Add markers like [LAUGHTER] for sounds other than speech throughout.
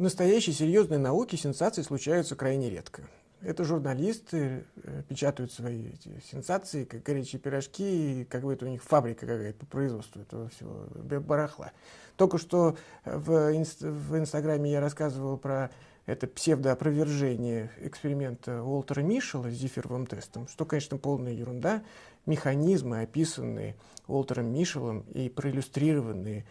В настоящей серьезной науке сенсации случаются крайне редко. Это журналисты э, печатают свои эти сенсации, как горячие пирожки, как бы это у них фабрика какая-то по производству этого всего барахла. Только что э, в, инст в Инстаграме я рассказывал про это псевдоопровержение эксперимента Уолтера Мишела с зефировым тестом, что, конечно, полная ерунда. Механизмы, описанные Уолтером Мишелом и проиллюстрированные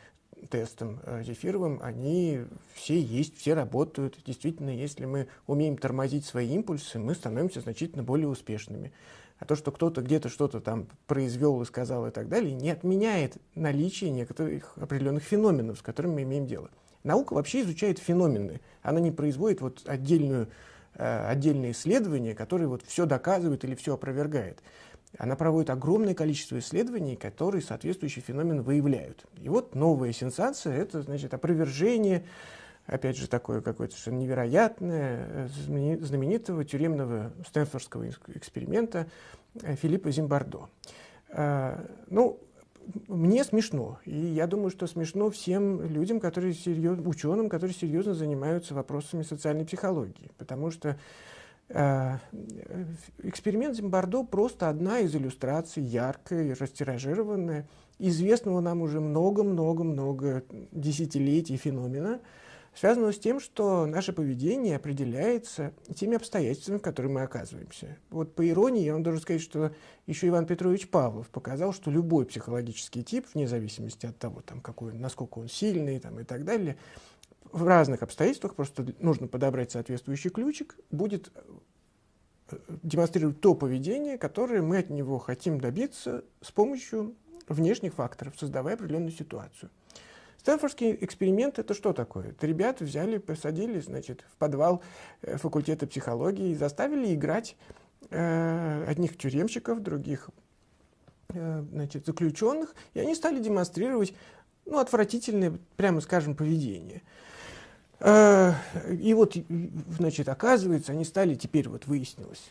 тестом Зефировым, э, они все есть, все работают. Действительно, если мы умеем тормозить свои импульсы, мы становимся значительно более успешными. А то, что кто-то где-то что-то там произвел и сказал и так далее, не отменяет наличие некоторых определенных феноменов, с которыми мы имеем дело. Наука вообще изучает феномены. Она не производит вот отдельную, э, отдельные исследования, которые вот все доказывают или все опровергает. Она проводит огромное количество исследований, которые соответствующий феномен выявляют. И вот новая сенсация – это значит, опровержение, опять же, такое какое-то что невероятное, э, знаменитого тюремного стэнфордского эксперимента э, Филиппа Зимбардо. Э, ну, мне смешно, и я думаю, что смешно всем людям, которые серьез... ученым, которые серьезно занимаются вопросами социальной психологии, потому что Э, эксперимент Зимбардо просто одна из иллюстраций, яркая, растиражированная, известного нам уже много-много-много десятилетий феномена, связанного с тем, что наше поведение определяется теми обстоятельствами, в которых мы оказываемся. Вот по иронии я вам должен сказать, что еще Иван Петрович Павлов показал, что любой психологический тип, вне зависимости от того, там, какой, насколько он сильный там, и так далее, в разных обстоятельствах, просто нужно подобрать соответствующий ключик, будет э, демонстрировать то поведение, которое мы от него хотим добиться с помощью внешних факторов, создавая определенную ситуацию. Стэнфордский эксперимент – это что такое? Это ребят взяли, посадили значит, в подвал э, факультета психологии и заставили играть э, одних тюремщиков, других э, значит, заключенных, и они стали демонстрировать ну, отвратительное, прямо скажем, поведение – Э, и вот, значит, оказывается, они стали, теперь вот выяснилось,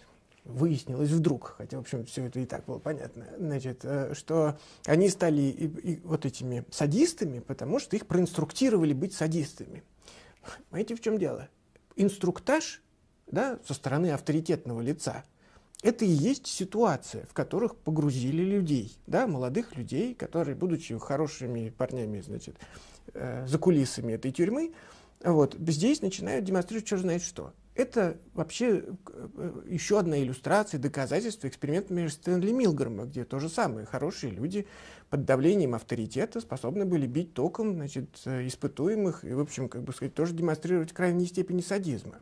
выяснилось вдруг, хотя, в общем, все это и так было понятно, значит, э, что они стали и, и вот этими садистами, потому что их проинструктировали быть садистами. Понимаете, в чем дело? Инструктаж да, со стороны авторитетного лица – это и есть ситуация, в которых погрузили людей, да, молодых людей, которые, будучи хорошими парнями, значит, э, за кулисами этой тюрьмы, вот. Здесь начинают демонстрировать черт знает что. Это вообще э, еще одна иллюстрация, доказательство эксперимента между Стэнли Милгрома, где то же самое. Хорошие люди под давлением авторитета способны были бить током значит, э, испытуемых и, в общем, как бы сказать, тоже демонстрировать крайние степени садизма.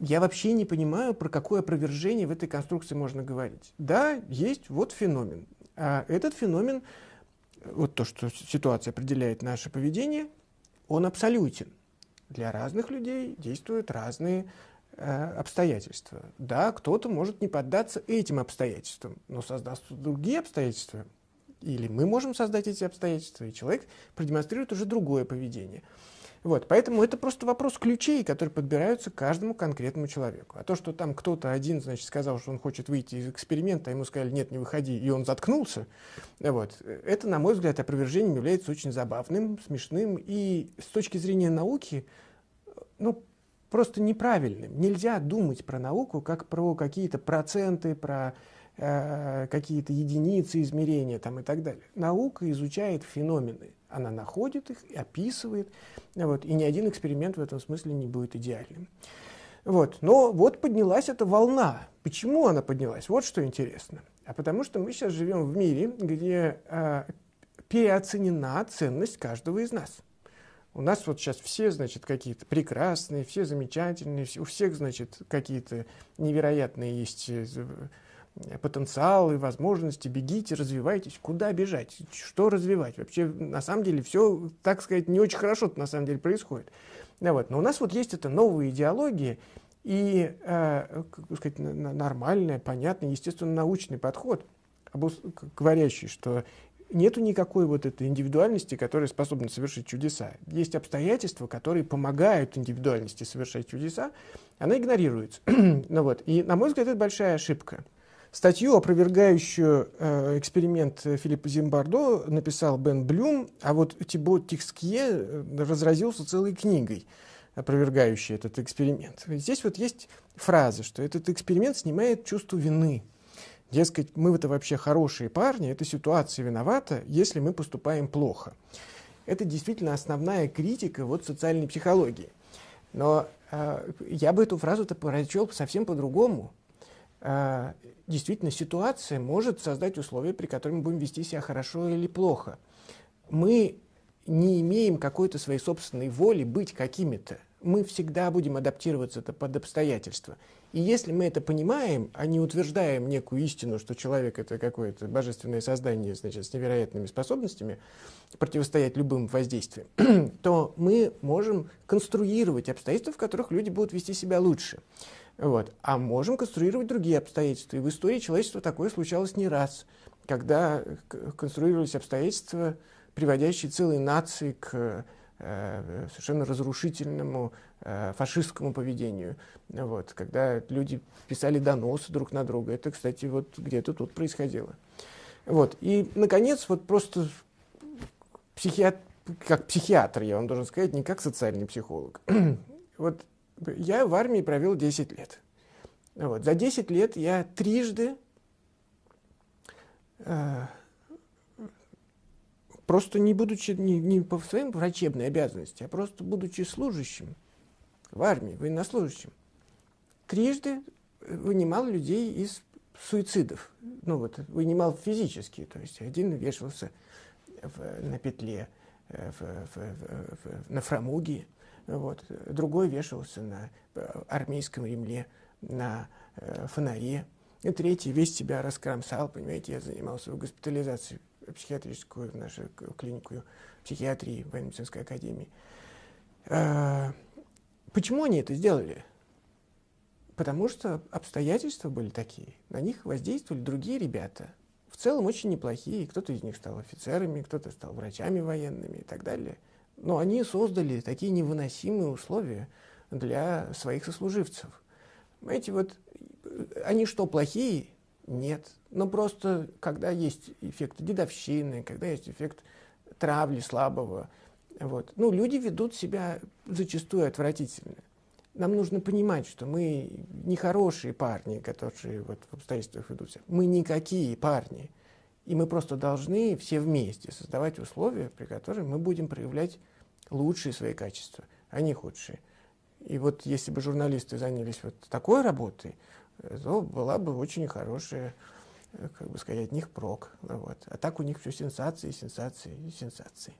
Я вообще не понимаю, про какое опровержение в этой конструкции можно говорить. Да, есть вот феномен. А этот феномен, вот то, что ситуация определяет наше поведение, он абсолютен. Для разных людей действуют разные э, обстоятельства. Да, кто-то может не поддаться этим обстоятельствам, но создаст другие обстоятельства. Или мы можем создать эти обстоятельства, и человек продемонстрирует уже другое поведение. Вот, поэтому это просто вопрос ключей, которые подбираются каждому конкретному человеку. А то, что там кто-то один, значит, сказал, что он хочет выйти из эксперимента, а ему сказали, нет, не выходи, и он заткнулся, вот, это, на мой взгляд, опровержением является очень забавным, смешным и с точки зрения науки, ну, просто неправильным. Нельзя думать про науку как про какие-то проценты, про э, какие-то единицы измерения там, и так далее. Наука изучает феномены – она находит их и описывает. Вот, и ни один эксперимент в этом смысле не будет идеальным. Вот. Но вот поднялась эта волна. Почему она поднялась? Вот что интересно. А потому что мы сейчас живем в мире, где э, переоценена ценность каждого из нас. У нас вот сейчас все, значит, какие-то прекрасные, все замечательные, у всех, значит, какие-то невероятные есть э, потенциалы, возможности, бегите, развивайтесь. Куда бежать? Что развивать? Вообще, на самом деле, все, так сказать, не очень хорошо на самом деле происходит. Да, вот. Но у нас вот есть эта новая идеология и, э, как сказать, нормальный, понятный, естественно, научный подход, говорящий, что нету никакой вот этой индивидуальности, которая способна совершить чудеса. Есть обстоятельства, которые помогают индивидуальности совершать чудеса, она игнорируется. [CLEARS THROAT] ну вот. И, на мой взгляд, это большая ошибка. Статью, опровергающую э, эксперимент Филиппа Зимбардо, написал Бен Блюм, а вот Тибо Тикские э, разразился целой книгой, опровергающей этот эксперимент. Здесь вот есть фраза, что этот эксперимент снимает чувство вины. Дескать, мы это вообще хорошие парни, эта ситуация виновата, если мы поступаем плохо. Это действительно основная критика вот социальной психологии. Но э, я бы эту фразу-то прочел совсем по-другому. А, действительно ситуация может создать условия, при которых мы будем вести себя хорошо или плохо. Мы не имеем какой-то своей собственной воли быть какими-то мы всегда будем адаптироваться это под обстоятельства. И если мы это понимаем, а не утверждаем некую истину, что человек это какое-то божественное создание значит, с невероятными способностями противостоять любым воздействиям, [CLEARS THROAT] то мы можем конструировать обстоятельства, в которых люди будут вести себя лучше. Вот. А можем конструировать другие обстоятельства. И в истории человечества такое случалось не раз, когда конструировались обстоятельства, приводящие целые нации к Э, совершенно разрушительному э, фашистскому поведению. Вот, когда люди писали доносы друг на друга. Это, кстати, вот где-то тут происходило. Вот. И, наконец, вот просто психиат... как психиатр, я вам должен сказать, не как социальный психолог. [CLEARS THROAT] вот я в армии провел 10 лет. Вот. За 10 лет я трижды э, просто не будучи, не, не по своим врачебной обязанности, а просто будучи служащим в армии, военнослужащим, трижды вынимал людей из суицидов. Ну вот, вынимал физически, то есть один вешался в, на петле э, в, в, в, в, на фрамуге, вот, другой вешался на э, армейском ремле, на э, фонаре, и третий весь себя раскромсал, понимаете, я занимался в госпитализации психиатрическую, в нашу клинику психиатрии военно-медицинской академии. А, почему они это сделали? Потому что обстоятельства были такие. На них воздействовали другие ребята. В целом очень неплохие. Кто-то из них стал офицерами, кто-то стал врачами военными и так далее. Но они создали такие невыносимые условия для своих сослуживцев. Понимаете, вот э, они что, плохие? Нет. Ну, просто когда есть эффект дедовщины, когда есть эффект травли слабого, вот. Ну, люди ведут себя зачастую отвратительно. Нам нужно понимать, что мы не хорошие парни, которые вот в обстоятельствах ведут себя. Мы никакие парни. И мы просто должны все вместе создавать условия, при которых мы будем проявлять лучшие свои качества, а не худшие. И вот если бы журналисты занялись вот такой работой, то была бы очень хорошая, э, как бы сказать, от них прок. Вот. А так у них все сенсации, сенсации сенсации.